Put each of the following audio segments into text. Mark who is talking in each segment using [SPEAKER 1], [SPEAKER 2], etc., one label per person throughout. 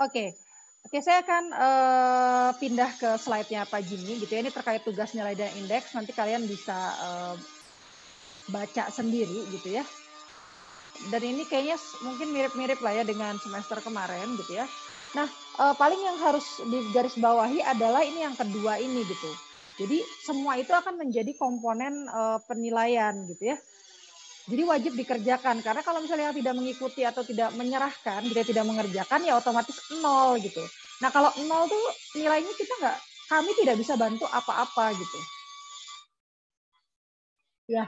[SPEAKER 1] Oke. Okay. Oke, saya akan uh, pindah ke slide-nya Pak Jimmy gitu ya. Ini terkait tugas nilai dan indeks. Nanti kalian bisa uh, baca sendiri gitu ya. Dan ini kayaknya mungkin mirip-mirip lah ya dengan semester kemarin gitu ya. Nah, uh, paling yang harus digarisbawahi adalah ini yang kedua ini gitu. Jadi semua itu akan menjadi komponen uh, penilaian gitu ya. Jadi wajib dikerjakan karena kalau misalnya tidak mengikuti atau tidak menyerahkan, kita tidak mengerjakan ya otomatis nol gitu. Nah kalau nol tuh nilainya kita nggak, kami tidak bisa bantu apa-apa gitu. Ya,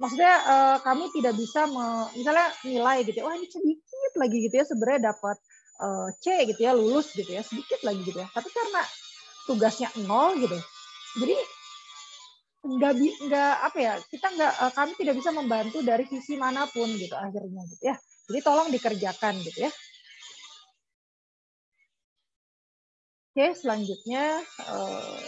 [SPEAKER 1] maksudnya eh, kami tidak bisa me, misalnya nilai gitu, ya, wah ini sedikit lagi gitu ya sebenarnya dapat eh, C gitu ya lulus gitu ya sedikit lagi gitu ya. Tapi karena tugasnya nol gitu, jadi nggak nggak apa ya kita nggak eh, kami tidak bisa membantu dari sisi manapun gitu akhirnya gitu ya jadi tolong dikerjakan gitu ya oke selanjutnya eh,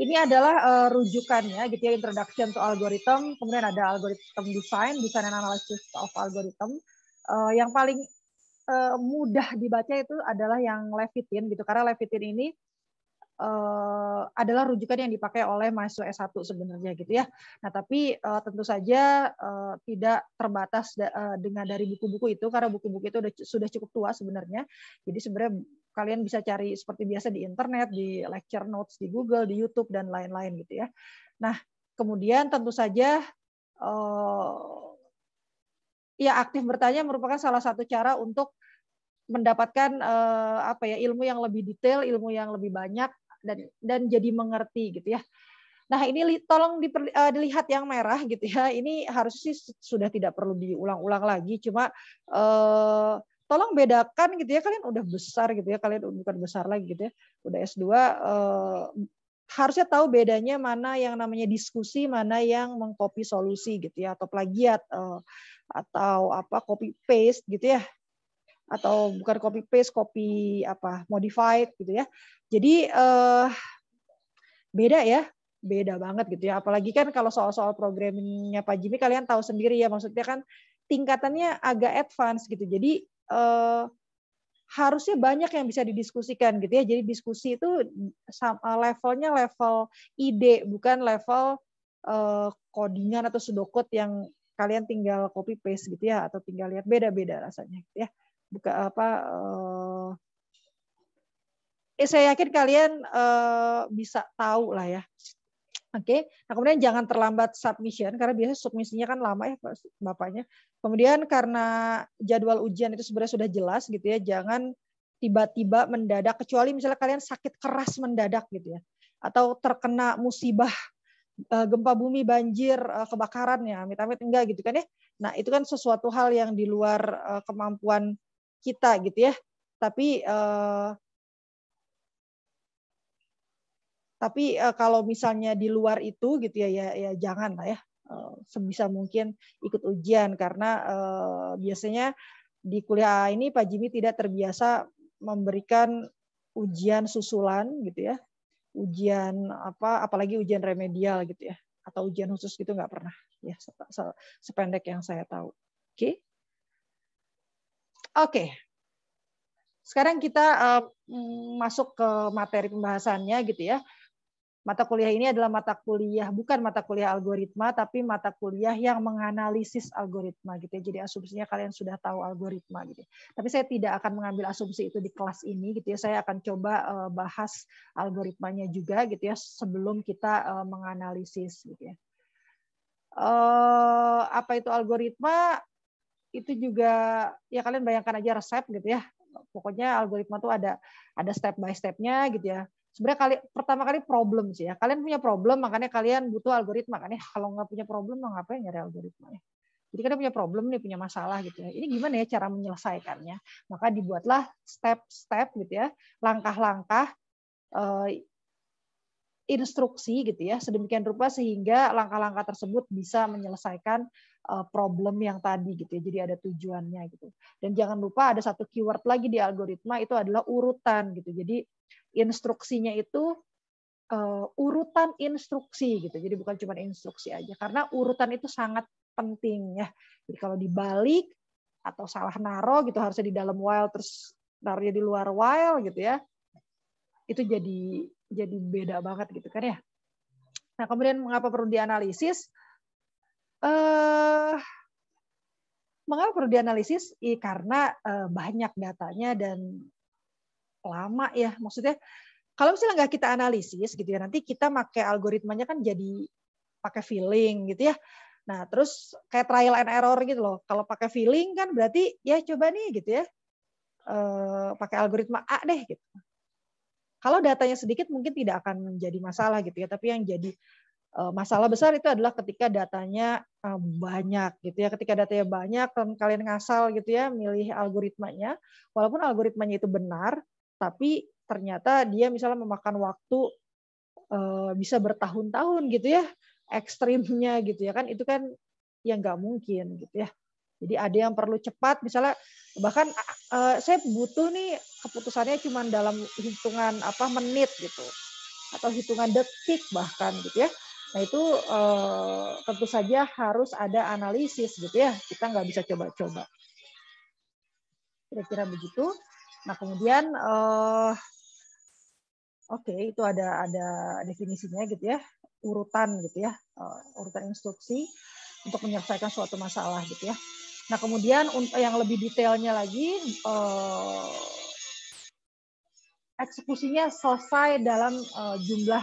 [SPEAKER 1] ini adalah eh, rujukannya gitu ya introduction to algorithm kemudian ada algorithm design design and analysis of algorithm yang paling mudah dibaca itu adalah yang Levitin gitu karena Levitin ini Eh, adalah rujukan yang dipakai oleh mahasiswa S1 sebenarnya gitu ya. Nah, tapi eh, tentu saja eh, tidak terbatas dengan dari buku-buku itu karena buku-buku itu sudah cukup tua sebenarnya. Jadi sebenarnya kalian bisa cari seperti biasa di internet, di lecture notes di Google, di YouTube dan lain-lain gitu ya. Nah, kemudian tentu saja ya aktif bertanya merupakan salah satu cara untuk mendapatkan eh, apa ya ilmu yang lebih detail, ilmu yang lebih banyak dan dan jadi mengerti gitu ya. Nah, ini tolong diper, uh, dilihat yang merah gitu ya. Ini harus sih sudah tidak perlu diulang-ulang lagi, cuma uh, tolong bedakan gitu ya. Kalian udah besar gitu ya, kalian bukan besar lagi gitu ya. Udah S2 uh, eh, harusnya tahu bedanya mana yang namanya diskusi, mana yang mengcopy solusi gitu ya atau plagiat uh, atau apa copy paste gitu ya atau bukan copy paste, copy apa modified gitu ya. Jadi eh, beda ya, beda banget gitu ya. Apalagi kan kalau soal-soal programmingnya Pak Jimmy kalian tahu sendiri ya, maksudnya kan tingkatannya agak advance gitu. Jadi eh, harusnya banyak yang bisa didiskusikan gitu ya. Jadi diskusi itu sama eh, levelnya level ide bukan level eh, codingan atau sudokot yang kalian tinggal copy paste gitu ya atau tinggal lihat beda-beda rasanya gitu ya buka apa eh, ya, saya yakin kalian eh, bisa tahu lah ya Oke, okay. nah kemudian jangan terlambat submission karena biasanya submisinya kan lama ya bapaknya. Kemudian karena jadwal ujian itu sebenarnya sudah jelas gitu ya, jangan tiba-tiba mendadak kecuali misalnya kalian sakit keras mendadak gitu ya, atau terkena musibah eh, gempa bumi, banjir, eh, kebakaran ya, amit-amit enggak gitu kan ya. Nah itu kan sesuatu hal yang di luar eh, kemampuan kita gitu ya. Tapi uh, tapi uh, kalau misalnya di luar itu gitu ya ya, ya jangan lah ya uh, sebisa mungkin ikut ujian karena uh, biasanya di kuliah ini Pak Jimmy tidak terbiasa memberikan ujian susulan gitu ya ujian apa apalagi ujian remedial gitu ya atau ujian khusus gitu nggak pernah ya sependek yang saya tahu oke okay? Oke. Sekarang kita eh, mm, masuk ke materi pembahasannya gitu ya. Mata kuliah ini adalah mata kuliah bukan mata kuliah algoritma tapi mata kuliah yang menganalisis algoritma gitu ya. Jadi asumsinya kalian sudah tahu algoritma gitu. Ya. Tapi saya tidak akan mengambil asumsi itu di kelas ini gitu ya. Saya akan coba eh, bahas algoritmanya juga gitu ya sebelum kita eh, menganalisis gitu ya. Uh, apa itu algoritma? itu juga ya kalian bayangkan aja resep gitu ya. Pokoknya algoritma tuh ada ada step by stepnya gitu ya. Sebenarnya kali pertama kali problem sih ya. Kalian punya problem makanya kalian butuh algoritma kan ya. Kalau nggak punya problem mau ngapain nyari algoritma ya. Jadi kalian punya problem nih, punya masalah gitu ya. Ini gimana ya cara menyelesaikannya? Maka dibuatlah step-step gitu ya, langkah-langkah eh, instruksi gitu ya sedemikian rupa sehingga langkah-langkah tersebut bisa menyelesaikan eh, problem yang tadi gitu ya jadi ada tujuannya gitu dan jangan lupa ada satu keyword lagi di algoritma itu adalah urutan gitu jadi instruksinya itu uh, urutan instruksi gitu jadi bukan cuma instruksi aja karena urutan itu sangat penting ya jadi kalau dibalik atau salah naro gitu harusnya di dalam while terus naruhnya di luar while gitu ya itu jadi jadi beda banget gitu kan ya. Nah kemudian mengapa perlu dianalisis? Eh, mengapa perlu dianalisis? Eh, karena eh, banyak datanya dan lama ya. Maksudnya kalau misalnya nggak kita analisis gitu ya, nanti kita pakai algoritmanya kan jadi pakai feeling gitu ya. Nah terus kayak trial and error gitu loh. Kalau pakai feeling kan berarti ya coba nih gitu ya. Eh, pakai algoritma A deh gitu kalau datanya sedikit mungkin tidak akan menjadi masalah gitu ya, tapi yang jadi eh, masalah besar itu adalah ketika datanya eh, banyak gitu ya ketika datanya banyak kan kalian ngasal gitu ya milih algoritmanya walaupun algoritmanya itu benar tapi ternyata dia misalnya memakan waktu eh, bisa bertahun-tahun gitu ya ekstrimnya gitu ya kan itu kan yang nggak mungkin gitu ya jadi ada yang perlu cepat, misalnya bahkan uh, saya butuh nih keputusannya cuma dalam hitungan apa menit gitu, atau hitungan detik bahkan gitu ya. Nah itu uh, tentu saja harus ada analisis gitu ya. Kita nggak bisa coba-coba. Kira-kira begitu. Nah kemudian uh, oke okay, itu ada ada definisinya gitu ya. Urutan gitu ya. Uh, urutan instruksi untuk menyelesaikan suatu masalah gitu ya. Nah kemudian untuk yang lebih detailnya lagi eh, eksekusinya selesai dalam eh, jumlah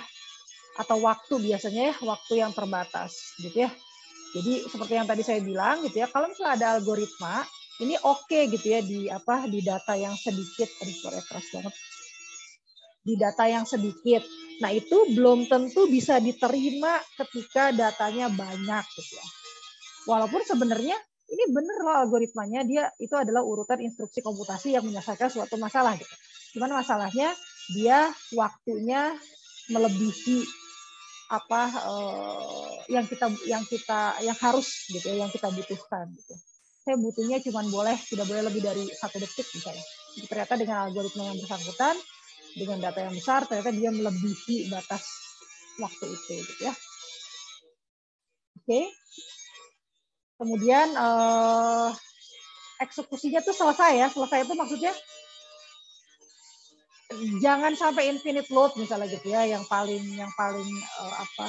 [SPEAKER 1] atau waktu biasanya ya waktu yang terbatas gitu ya. Jadi seperti yang tadi saya bilang gitu ya kalau misalnya ada algoritma ini oke okay, gitu ya di apa di data yang sedikit aduh banget di data yang sedikit. Nah itu belum tentu bisa diterima ketika datanya banyak gitu ya. Walaupun sebenarnya ini bener loh algoritmanya dia itu adalah urutan instruksi komputasi yang menyelesaikan suatu masalah gitu. Cuman masalahnya dia waktunya melebihi apa eh, yang kita yang kita yang harus gitu ya yang kita butuhkan gitu. Saya butuhnya cuman boleh tidak boleh lebih dari satu detik misalnya. Ternyata dengan algoritma yang bersangkutan dengan data yang besar ternyata dia melebihi batas waktu itu gitu ya. Oke. Okay kemudian uh, eksekusinya tuh selesai ya selesai itu maksudnya jangan sampai infinite load misalnya gitu ya yang paling yang paling uh, apa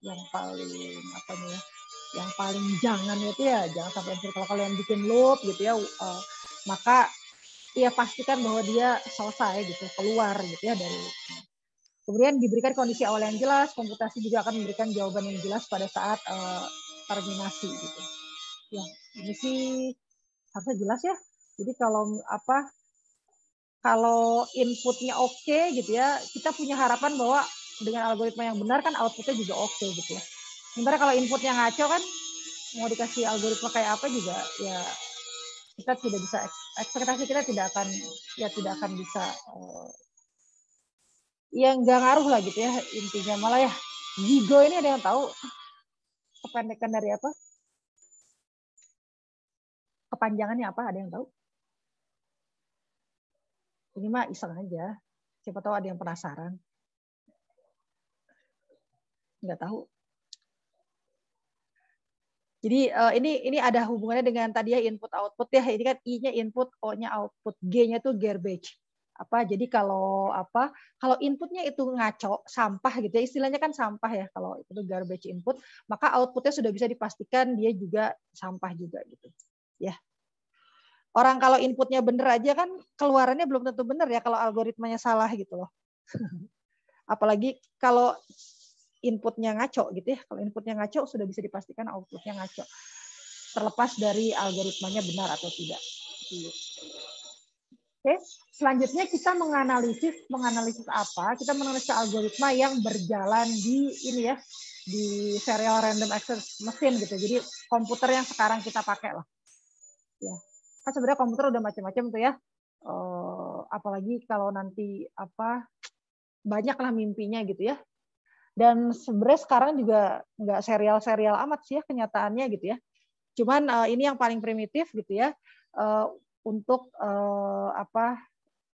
[SPEAKER 1] yang paling apa nih ya yang paling jangan itu ya jangan sampai infinite kalau kalian bikin loop gitu ya uh, maka ya pastikan bahwa dia selesai gitu keluar gitu ya dari kemudian diberikan kondisi awal yang jelas komputasi juga akan memberikan jawaban yang jelas pada saat uh, terminasi gitu. Ya, ini sih harusnya jelas ya. Jadi kalau apa kalau inputnya oke okay, gitu ya, kita punya harapan bahwa dengan algoritma yang benar kan outputnya juga oke okay, gitu ya. Sementara kalau inputnya ngaco kan mau dikasih algoritma kayak apa juga ya kita tidak bisa ekspektasi kita tidak akan ya tidak akan bisa eh, yang nggak ngaruh lah gitu ya intinya malah ya Gigo ini ada yang tahu kependekan dari apa? Kepanjangannya apa? Ada yang tahu? Ini mah iseng aja. Siapa tahu ada yang penasaran. Nggak tahu. Jadi eh, ini ini ada hubungannya dengan tadi ya input output ya. Ini kan I-nya input, O-nya output, G-nya tuh garbage apa jadi kalau apa kalau inputnya itu ngaco sampah gitu ya istilahnya kan sampah ya kalau itu garbage input maka outputnya sudah bisa dipastikan dia juga sampah juga gitu ya orang kalau inputnya bener aja kan keluarannya belum tentu bener ya kalau algoritmanya salah gitu loh apalagi kalau inputnya ngaco gitu ya kalau inputnya ngaco sudah bisa dipastikan outputnya ngaco terlepas dari algoritmanya benar atau tidak gitu Oke, selanjutnya kita menganalisis menganalisis apa? Kita menganalisis algoritma yang berjalan di ini ya di serial random access mesin gitu. Jadi komputer yang sekarang kita pakai lah. Ya, kan sebenarnya komputer udah macam-macam tuh ya. Uh, apalagi kalau nanti apa banyaklah mimpinya gitu ya. Dan sebenarnya sekarang juga nggak serial-serial amat sih ya kenyataannya gitu ya. Cuman uh, ini yang paling primitif gitu ya. Uh, untuk uh, apa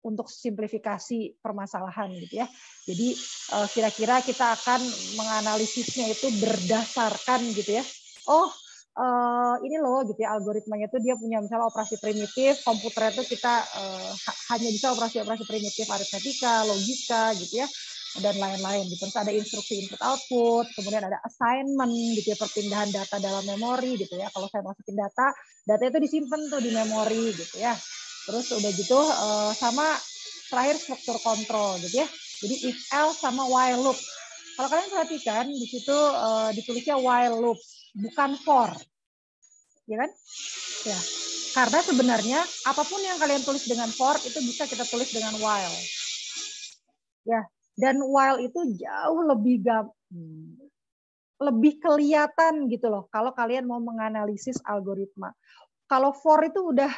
[SPEAKER 1] untuk simplifikasi permasalahan gitu ya. Jadi eh, kira-kira kita akan menganalisisnya itu berdasarkan gitu ya. Oh, eh, ini loh gitu ya algoritmanya itu dia punya misalnya operasi primitif, komputer itu kita hanya bisa operasi-operasi primitif aritmetika, logika gitu ya dan lain-lain gitu. Terus ada instruksi input output, kemudian ada assignment gitu ya perpindahan data dalam memori gitu ya. Kalau saya masukin data, data itu disimpan tuh di memori gitu ya. Terus udah gitu eh, sama terakhir struktur kontrol gitu ya. Jadi if else sama while loop. Kalau kalian perhatikan di situ eh, ditulisnya while loop bukan for. Ya kan? Ya. Karena sebenarnya apapun yang kalian tulis dengan for itu bisa kita tulis dengan while. Ya, dan while itu jauh lebih gam lebih kelihatan gitu loh kalau kalian mau menganalisis algoritma. Kalau for itu udah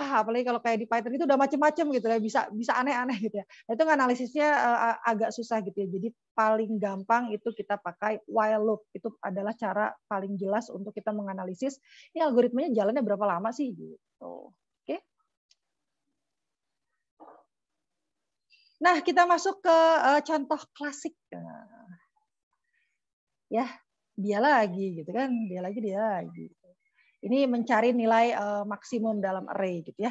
[SPEAKER 1] ah apalagi kalau kayak di Python itu udah macem-macem gitu ya bisa bisa aneh-aneh gitu ya. Nah, itu analisisnya eh, agak susah gitu ya. Jadi paling gampang itu kita pakai while loop itu adalah cara paling jelas untuk kita menganalisis ini algoritmanya jalannya berapa lama sih gitu. Nah, kita masuk ke uh, contoh klasik. Nah, ya, dia lagi gitu kan, dia lagi dia lagi. Ini mencari nilai uh, maksimum dalam array gitu ya.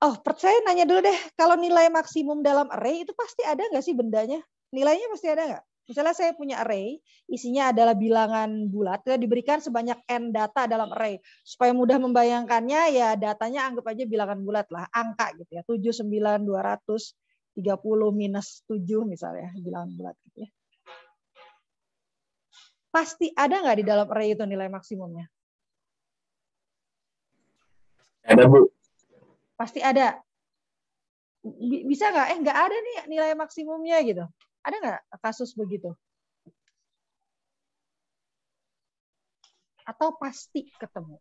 [SPEAKER 1] Oh, percaya nanya dulu deh, kalau nilai maksimum dalam array itu pasti ada nggak sih bendanya? Nilainya pasti ada nggak? misalnya saya punya array, isinya adalah bilangan bulat, ya diberikan sebanyak n data dalam array. Supaya mudah membayangkannya, ya datanya anggap aja bilangan bulat lah, angka gitu ya, 7, 9, 200, 30 minus 7 misalnya, bilangan bulat gitu ya. Pasti ada nggak di dalam array itu nilai maksimumnya? Ada, Bu. Pasti ada. Bisa nggak? Eh, nggak ada nih nilai maksimumnya gitu. Ada nggak kasus begitu? Atau pasti ketemu?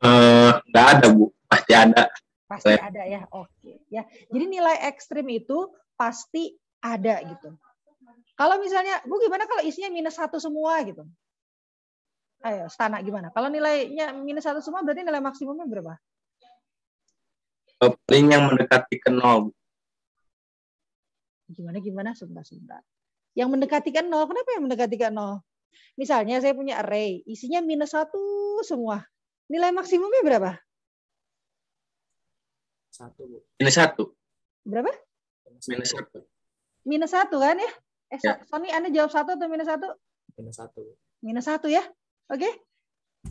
[SPEAKER 1] Eh, nggak uh, ada, Bu. Pasti ada. Pasti Saya... ada ya, oke. ya. Jadi nilai ekstrim itu pasti ada gitu. Kalau misalnya, Bu gimana kalau isinya minus satu semua gitu? Ayo, Stana gimana? Kalau nilainya minus satu semua berarti nilai maksimumnya berapa? Paling yang mendekati ke nol. Gimana gimana sebentar sebentar. Yang mendekatikan nol, kenapa yang mendekatikan nol? Misalnya saya punya array, isinya minus satu semua. Nilai maksimumnya berapa? Satu. Minus satu. Berapa? Minus satu. Minus satu kan ya? Eh, ya. Sony, Anda jawab satu atau minus satu? Minus satu. Minus satu ya? Oke. Okay?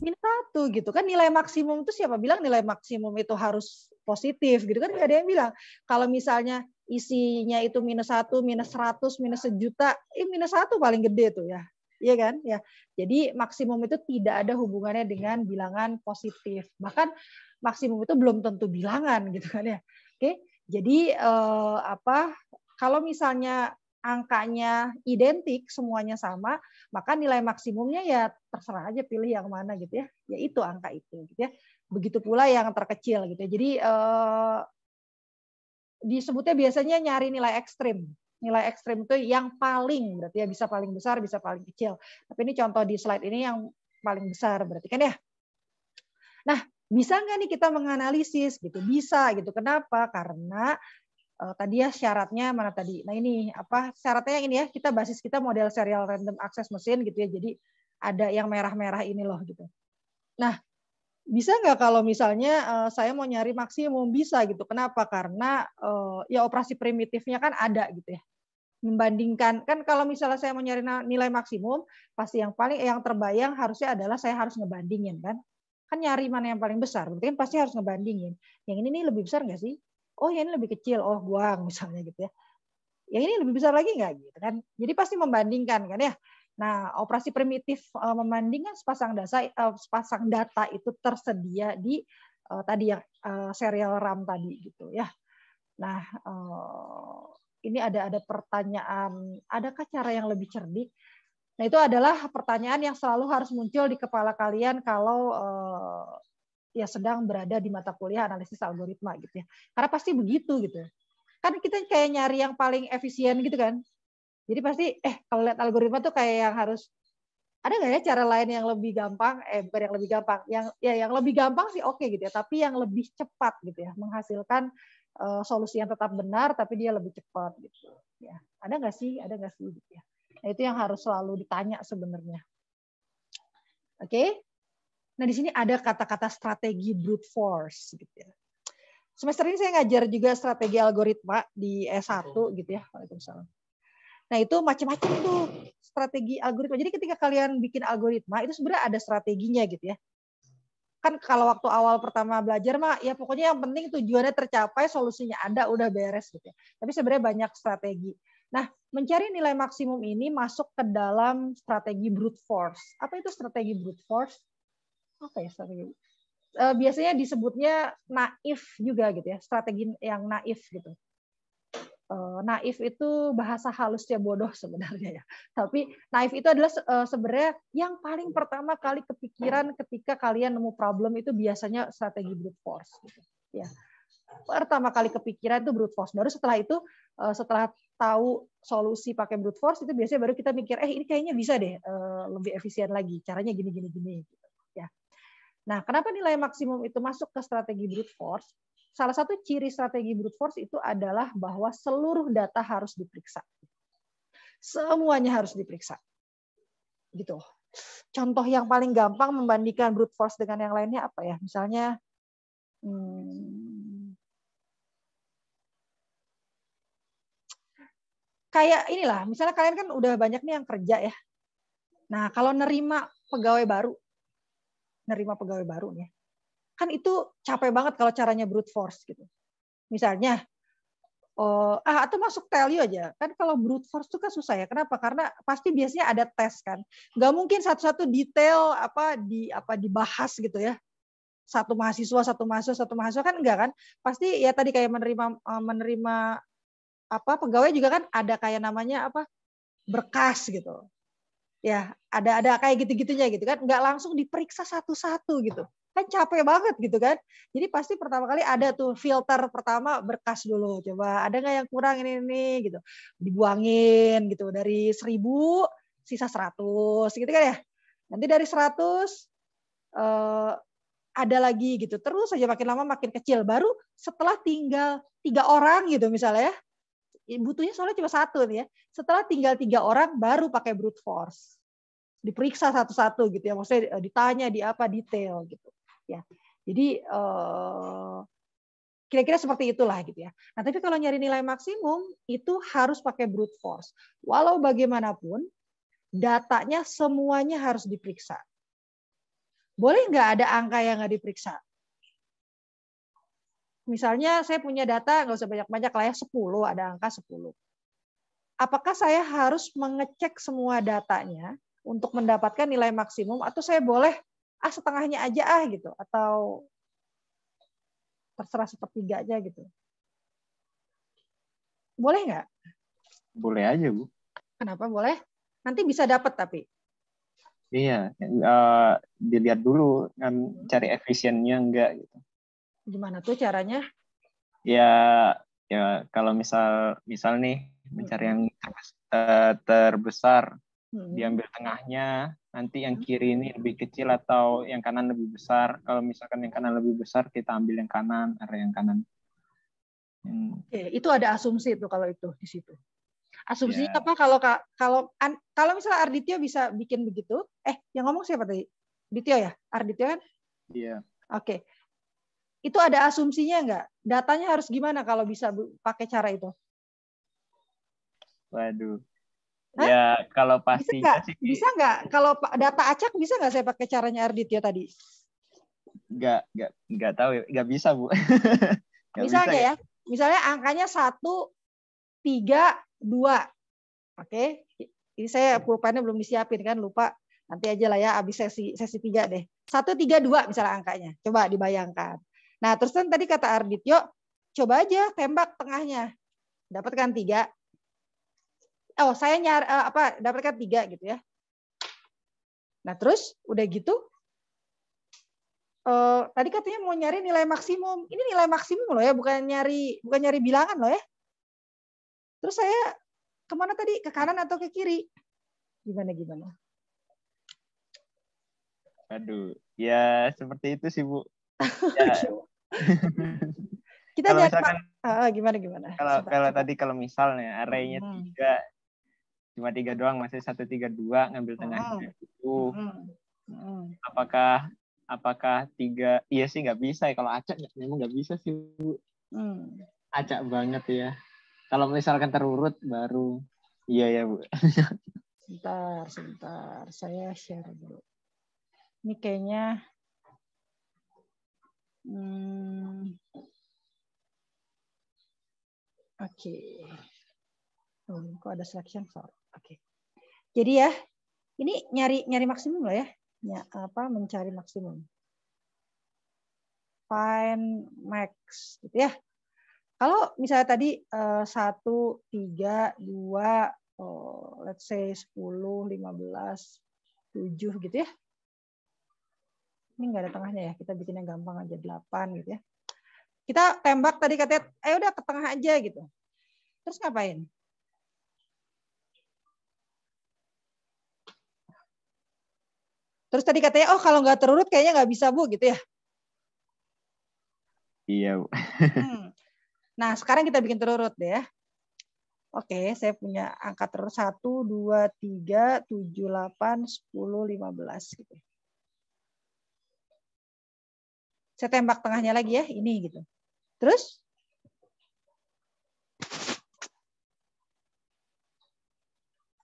[SPEAKER 1] Minus satu gitu kan nilai maksimum itu siapa bilang nilai maksimum itu harus positif gitu kan nggak ada yang bilang kalau misalnya isinya itu minus satu, minus seratus, minus sejuta, eh, minus satu paling gede tuh ya, Iya kan? Ya. Jadi maksimum itu tidak ada hubungannya dengan bilangan positif. Bahkan maksimum itu belum tentu bilangan gitu kan ya. Oke. Jadi eh, apa kalau misalnya angkanya identik semuanya sama, maka nilai maksimumnya ya terserah aja pilih yang mana gitu ya. Ya itu angka itu gitu ya. Begitu pula yang terkecil gitu ya. Jadi eh, disebutnya biasanya nyari nilai ekstrim. Nilai ekstrim itu yang paling, berarti ya bisa paling besar, bisa paling kecil. Tapi ini contoh di slide ini yang paling besar, berarti kan ya. Nah, bisa nggak nih kita menganalisis gitu? Bisa gitu. Kenapa? Karena uh, tadi ya syaratnya mana tadi? Nah ini apa syaratnya yang ini ya? Kita basis kita model serial random access mesin gitu ya. Jadi ada yang merah-merah ini loh gitu. Nah, bisa nggak kalau misalnya uh, saya mau nyari maksimum bisa gitu kenapa karena uh, ya operasi primitifnya kan ada gitu ya membandingkan kan kalau misalnya saya mau nyari nilai maksimum pasti yang paling yang terbayang harusnya adalah saya harus ngebandingin kan kan nyari mana yang paling besar berarti kan pasti harus ngebandingin yang ini nih lebih besar nggak sih oh yang ini lebih kecil oh buang misalnya gitu ya yang ini lebih besar lagi nggak gitu kan jadi pasti membandingkan kan ya Nah, operasi primitif uh, memandingkan sepasang data uh, eh, sepasang data itu tersedia di uh, tadi yang uh, serial RAM tadi gitu ya. Nah, uh, ini ada ada pertanyaan, adakah cara yang lebih cerdik? Nah, itu adalah pertanyaan yang selalu harus muncul di kepala kalian kalau uh, ya sedang berada di mata kuliah analisis algoritma gitu ya. Karena pasti begitu gitu. Kan kita kayak nyari yang paling efisien gitu kan. Jadi pasti eh kalau lihat algoritma tuh kayak yang harus ada nggak ya cara lain yang lebih gampang? Eh bukan yang lebih gampang, yang ya yang lebih gampang sih oke okay gitu ya, tapi yang lebih cepat gitu ya, menghasilkan uh, solusi yang tetap benar tapi dia lebih cepat gitu. Ya, ada nggak sih? Ada nggak sih gitu ya. Nah, itu yang harus selalu ditanya sebenarnya. Oke? Okay? Nah, di sini ada kata-kata strategi brute force gitu ya. Semester ini saya ngajar juga strategi algoritma di S1 gitu ya. Waalaikumsalam. Nah itu macam-macam tuh strategi algoritma. Jadi ketika kalian bikin algoritma itu sebenarnya ada strateginya gitu ya. Kan kalau waktu awal pertama belajar mah ya pokoknya yang penting tujuannya tercapai, solusinya ada, udah beres gitu ya. Tapi sebenarnya banyak strategi. Nah, mencari nilai maksimum ini masuk ke dalam strategi brute force. Apa itu strategi brute force? Apa ya strategi? Eh, biasanya disebutnya naif juga gitu ya, strategi yang naif gitu. Eh, naif itu bahasa halusnya bodoh sebenarnya ya. Tapi naif itu adalah eh, sebenarnya yang paling pertama kali kepikiran ketika kalian nemu problem itu biasanya strategi brute force. Gitu, ya pertama kali kepikiran itu brute force. Baru setelah itu, eh, setelah tahu solusi pakai brute force itu biasanya baru kita mikir, eh ini kayaknya bisa deh lebih efisien lagi. Caranya gini gini gini. Gitu, ya. Nah, kenapa nilai maksimum itu masuk ke strategi brute force? salah satu ciri strategi brute force itu adalah bahwa seluruh data harus diperiksa. Semuanya harus diperiksa. Gitu. Contoh yang paling gampang membandingkan brute force dengan yang lainnya apa ya? Misalnya hmm, kayak inilah, misalnya kalian kan udah banyak nih yang kerja ya. Nah, kalau nerima pegawai baru, nerima pegawai baru nih kan itu capek banget kalau caranya brute force gitu. Misalnya oh, ah atau masuk Telio aja. Kan kalau brute force itu kan susah ya. Kenapa? Karena pasti biasanya ada tes kan. Gak mungkin satu-satu detail apa di apa dibahas gitu ya. Satu mahasiswa, satu mahasiswa, satu mahasiswa kan enggak kan? Pasti ya tadi kayak menerima eh, menerima apa pegawai juga kan ada kayak namanya apa berkas gitu. Ya, ada ada kayak gitu-gitunya gitu kan. Enggak langsung diperiksa satu-satu gitu kan capek banget gitu kan. Jadi pasti pertama kali ada tuh filter pertama berkas dulu. Coba ada nggak yang kurang ini ini gitu. Dibuangin gitu dari seribu sisa seratus gitu kan ya. Nanti dari seratus uh, ada lagi gitu. Terus aja makin lama makin kecil. Baru setelah tinggal tiga orang gitu misalnya ya. Butuhnya soalnya cuma satu nih ya. Setelah tinggal tiga orang baru pakai brute force diperiksa satu-satu gitu ya maksudnya eh, ditanya di apa detail gitu ya. Jadi eh, kira-kira seperti itulah gitu ya. Nah, tapi kalau nyari nilai maksimum itu harus pakai brute force. Walau bagaimanapun datanya semuanya harus diperiksa. Boleh nggak ada angka yang nggak diperiksa? Misalnya saya punya data, nggak usah banyak-banyak lah ya, 10, ada angka 10. Apakah saya harus mengecek semua datanya untuk mendapatkan nilai maksimum atau saya boleh ah setengahnya aja ah gitu atau terserah sepertiga aja gitu. Boleh nggak? Boleh aja bu. Kenapa boleh? Nanti bisa dapat tapi. Iya, uh, dilihat dulu kan cari efisiennya enggak gitu. Gimana tuh caranya? Ya, ya kalau misal misal nih mencari yang terbesar hmm. diambil tengahnya nanti yang hmm. kiri ini lebih kecil atau yang kanan lebih besar kalau misalkan yang kanan lebih besar kita ambil yang kanan area yang kanan hmm. oke itu ada asumsi itu kalau itu di situ asumsinya yeah. apa kalau kalau kalau misalnya Arditio bisa bikin begitu eh yang ngomong siapa tadi Dityo ya Arditio kan iya yeah. oke okay. itu ada asumsinya nggak datanya harus gimana kalau bisa pakai cara itu waduh Hah? Ya kalau pasti bisa nggak? Kalau data acak bisa nggak saya pakai caranya ya tadi? Nggak, nggak, nggak tahu. Ya. Nggak bisa bu. gak bisa, nggak ya? ya? Misalnya angkanya satu, tiga, dua. Oke, ini saya pulpennya belum disiapin kan lupa. Nanti aja lah ya abis sesi sesi tiga deh. Satu tiga dua misalnya angkanya. Coba dibayangkan. Nah terus kan tadi kata yuk coba aja tembak tengahnya. dapatkan tiga oh saya nyar uh, apa dapatkan tiga gitu ya. Nah terus udah gitu uh, tadi katanya mau nyari nilai maksimum. Ini nilai maksimum loh ya, bukan nyari bukan nyari bilangan loh ya. Terus saya kemana tadi? Ke kanan atau ke kiri? Gimana gimana? Aduh, ya seperti itu sih bu. Ya. Iya. kita kalau misalkan, uh, gimana gimana kalau kalau tadi kalau misalnya arenya hmm. tiga cuma tiga doang masih satu tiga dua ngambil hmm. tengahnya hmm. itu oh. Hmm. apakah apakah tiga iya sih nggak bisa ya kalau acak ya, memang nggak bisa sih bu acak banget ya kalau misalkan terurut baru iya ya bu sebentar sebentar saya share dulu ini kayaknya hmm, oke okay. oh, kok ada selection for Oke. Okay. Jadi ya, ini nyari nyari maksimum loh ya. ya apa mencari maksimum. Find max gitu ya. Kalau misalnya tadi 1 eh, 2 dua oh, let's say 10, 15, 7 gitu ya. Ini nggak ada tengahnya ya, kita bikinnya gampang aja 8 gitu ya. Kita tembak tadi katanya, eh udah ke tengah aja gitu. Terus ngapain? Terus tadi katanya, oh kalau nggak terurut kayaknya nggak bisa bu, gitu ya? Iya. Bu. hmm. Nah sekarang kita bikin terurut deh ya. Oke, saya punya angka terurut satu, dua, tiga, tujuh, delapan, sepuluh, lima belas gitu. Saya tembak tengahnya lagi ya, ini gitu. Terus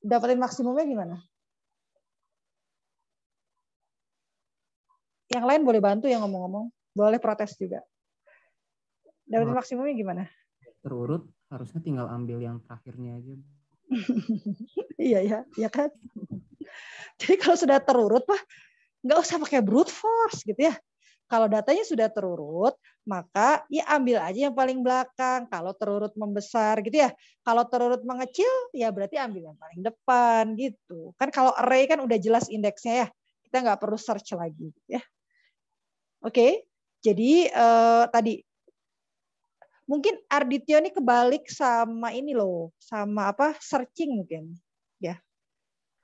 [SPEAKER 1] dapetin maksimumnya gimana? yang lain boleh bantu yang ngomong-ngomong, boleh protes juga. dari maksimumnya gimana? Terurut, harusnya tinggal ambil yang terakhirnya aja. iya ya, ya kan. Jadi kalau sudah terurut, Pak, nggak usah pakai brute force gitu ya. Kalau datanya sudah terurut, maka ya ambil aja yang paling belakang. Kalau terurut membesar gitu ya. Kalau terurut mengecil, ya berarti ambil yang paling depan gitu. Kan kalau array kan udah jelas indeksnya ya kita nggak perlu search lagi. Ya. Oke, jadi uh, tadi mungkin Ardityo ini kebalik sama ini loh, sama apa searching mungkin, ya.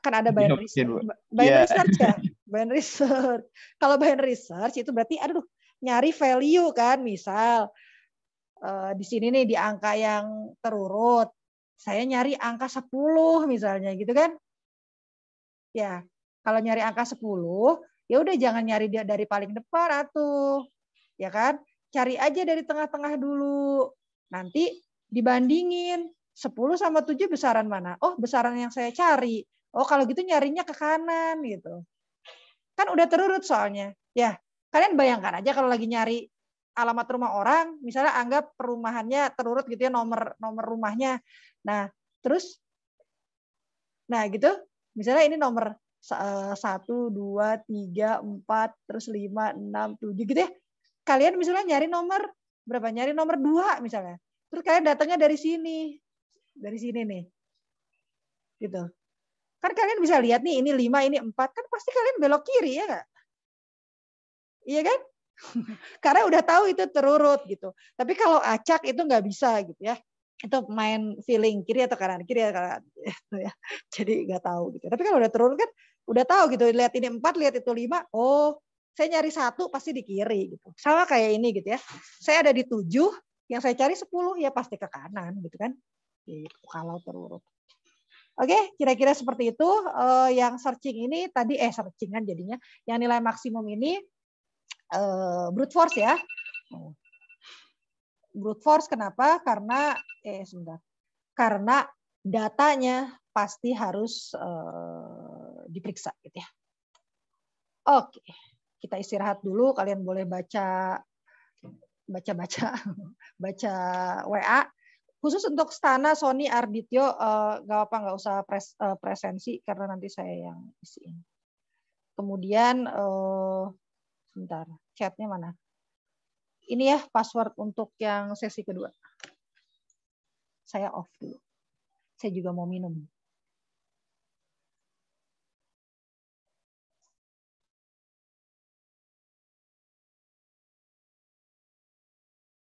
[SPEAKER 1] Kan ada binary search, binary yeah. search ya, binary search. Kalau binary search itu berarti, aduh, nyari value kan, misal uh, di sini nih di angka yang terurut, saya nyari angka 10 misalnya gitu kan. Ya, kalau nyari angka 10, ya udah jangan nyari dia dari paling depan atuh. Ya kan? Cari aja dari tengah-tengah dulu. Nanti dibandingin 10 sama 7 besaran mana? Oh, besaran yang saya cari. Oh, kalau gitu nyarinya ke kanan gitu. Kan udah terurut soalnya. Ya, kalian bayangkan aja kalau lagi nyari alamat rumah orang, misalnya anggap perumahannya terurut gitu ya nomor nomor rumahnya. Nah, terus nah gitu, misalnya ini nomor Eh, satu dua tiga empat terus lima enam tujuh gitu ya kalian misalnya nyari nomor berapa nyari nomor dua misalnya terus kalian datangnya dari sini dari sini nih gitu kan kalian bisa lihat nih ini lima ini empat kan pasti kalian belok kiri ya nggak iya kan karena udah tahu itu terurut gitu tapi kalau acak itu nggak bisa gitu ya itu main feeling kiri atau kanan kiri atau kanan gitu ya jadi nggak tahu gitu tapi kalau udah terurut kan udah tahu gitu lihat ini empat lihat itu lima oh saya nyari satu pasti di kiri gitu sama kayak ini gitu ya saya ada di tujuh yang saya cari sepuluh ya pasti ke kanan gitu kan gitu, kalau terurut Oke, kira-kira seperti itu. Uh, yang searching ini tadi eh searching kan jadinya. Yang nilai maksimum ini uh, brute force ya. Brute force kenapa? Karena eh sebentar. Karena datanya pasti harus uh, diperiksa gitu ya. Oke, kita istirahat dulu. Kalian boleh baca baca-baca baca WA khusus untuk Stana Sony Ardityo uh, eh, apa nggak usah pres, uh, presensi karena nanti saya yang isiin. Kemudian uh, sebentar chatnya mana? Ini ya password untuk yang sesi kedua. Saya off dulu. Saya juga mau minum.